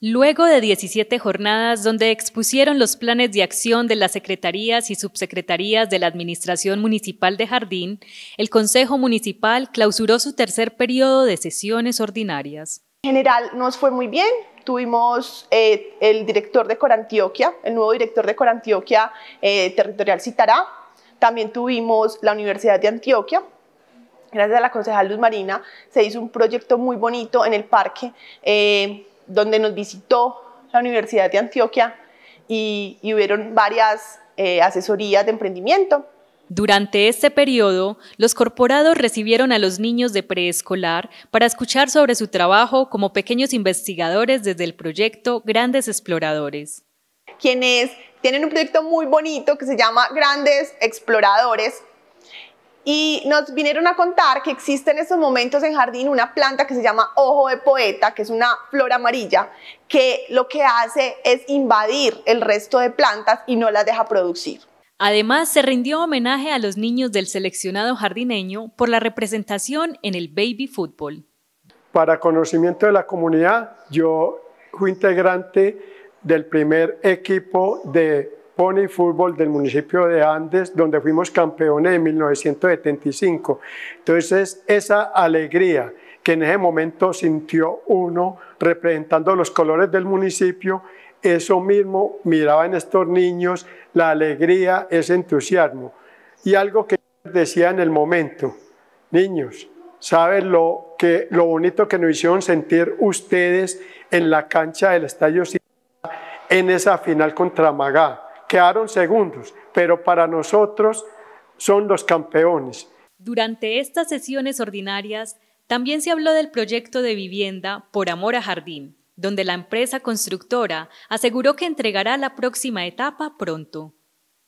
Luego de 17 jornadas donde expusieron los planes de acción de las secretarías y subsecretarías de la Administración Municipal de Jardín, el Consejo Municipal clausuró su tercer periodo de sesiones ordinarias. En general nos fue muy bien, tuvimos eh, el director de Corantioquia, el nuevo director de Corantioquia eh, Territorial Citará, también tuvimos la Universidad de Antioquia, gracias a la concejal Luz Marina, se hizo un proyecto muy bonito en el parque, eh, donde nos visitó la Universidad de Antioquia y, y hubieron varias eh, asesorías de emprendimiento. Durante este periodo, los corporados recibieron a los niños de preescolar para escuchar sobre su trabajo como pequeños investigadores desde el proyecto Grandes Exploradores. Quienes tienen un proyecto muy bonito que se llama Grandes Exploradores, y nos vinieron a contar que existe en estos momentos en jardín una planta que se llama ojo de poeta, que es una flor amarilla, que lo que hace es invadir el resto de plantas y no las deja producir. Además, se rindió homenaje a los niños del seleccionado jardineño por la representación en el baby fútbol. Para conocimiento de la comunidad, yo fui integrante del primer equipo de pony fútbol del municipio de Andes, donde fuimos campeones en 1975. Entonces, esa alegría que en ese momento sintió uno representando los colores del municipio, eso mismo miraba en estos niños la alegría, ese entusiasmo. Y algo que decía en el momento, niños, ¿saben lo, que, lo bonito que nos hicieron sentir ustedes en la cancha del Estadio en esa final contra Magá? quedaron segundos, pero para nosotros son los campeones. Durante estas sesiones ordinarias, también se habló del proyecto de vivienda Por Amor a Jardín, donde la empresa constructora aseguró que entregará la próxima etapa pronto.